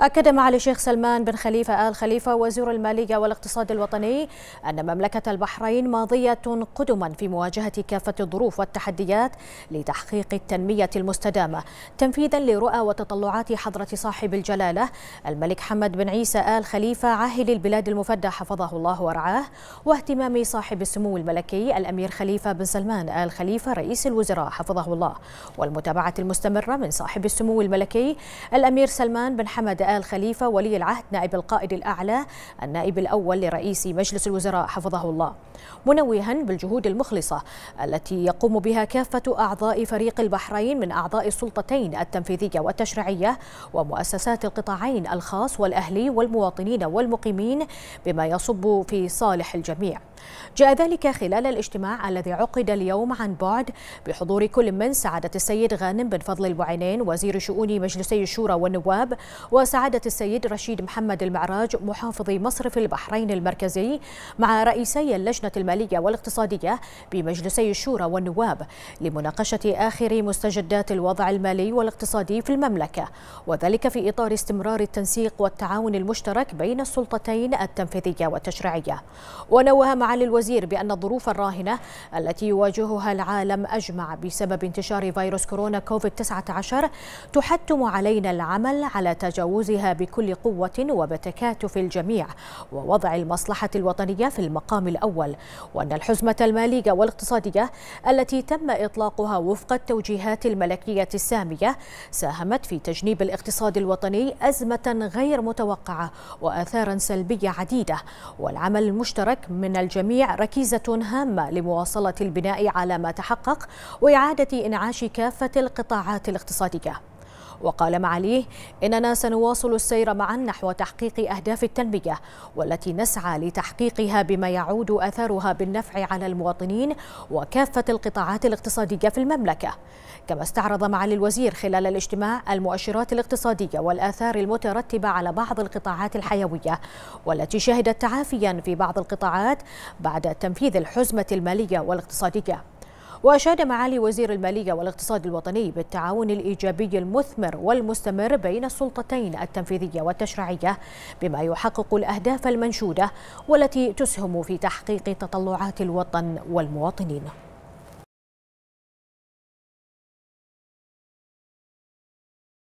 أكد معالي الشيخ سلمان بن خليفة آل خليفة وزير المالية والاقتصاد الوطني أن مملكة البحرين ماضية قدما في مواجهة كافة الظروف والتحديات لتحقيق التنمية المستدامة تنفيذا لرؤى وتطلعات حضرة صاحب الجلالة الملك حمد بن عيسى آل خليفة عاهل البلاد المفدى حفظه الله ورعاه واهتمام صاحب السمو الملكي الأمير خليفة بن سلمان آل خليفة رئيس الوزراء حفظه الله والمتابعة المستمرة من صاحب السمو الملكي الأمير سلمان بن حمد آل خليفة ولي العهد نائب القائد الأعلى النائب الأول لرئيس مجلس الوزراء حفظه الله منوها بالجهود المخلصة التي يقوم بها كافة أعضاء فريق البحرين من أعضاء السلطتين التنفيذية والتشريعية ومؤسسات القطاعين الخاص والأهلي والمواطنين والمقيمين بما يصب في صالح الجميع جاء ذلك خلال الاجتماع الذي عقد اليوم عن بعد بحضور كل من سعادة السيد غانم بن فضل البعينين وزير شؤون مجلسي الشورى والنواب وسعادة سعادة السيد رشيد محمد المعراج محافظ مصرف البحرين المركزي مع رئيسي اللجنة المالية والاقتصادية بمجلسي الشورى والنواب لمناقشة آخر مستجدات الوضع المالي والاقتصادي في المملكة وذلك في إطار استمرار التنسيق والتعاون المشترك بين السلطتين التنفيذية والتشريعية ونوه معالي الوزير بأن الظروف الراهنة التي يواجهها العالم أجمع بسبب انتشار فيروس كورونا كوفيد 19 تحتم علينا العمل على تجاوز تجاوزها بكل قوة وبتكاتف الجميع ووضع المصلحة الوطنية في المقام الأول وأن الحزمة المالية والاقتصادية التي تم إطلاقها وفق التوجيهات الملكية السامية ساهمت في تجنيب الاقتصاد الوطني أزمة غير متوقعة وآثارا سلبية عديدة والعمل المشترك من الجميع ركيزة هامة لمواصلة البناء على ما تحقق وإعادة إنعاش كافة القطاعات الاقتصادية وقال معاليه إننا سنواصل السير معا نحو تحقيق أهداف التنمية والتي نسعى لتحقيقها بما يعود أثرها بالنفع على المواطنين وكافة القطاعات الاقتصادية في المملكة كما استعرض معالي الوزير خلال الاجتماع المؤشرات الاقتصادية والآثار المترتبة على بعض القطاعات الحيوية والتي شهدت تعافيا في بعض القطاعات بعد تنفيذ الحزمة المالية والاقتصادية وأشاد معالي وزير المالية والاقتصاد الوطني بالتعاون الإيجابي المثمر والمستمر بين السلطتين التنفيذية والتشريعية بما يحقق الأهداف المنشودة والتي تسهم في تحقيق تطلعات الوطن والمواطنين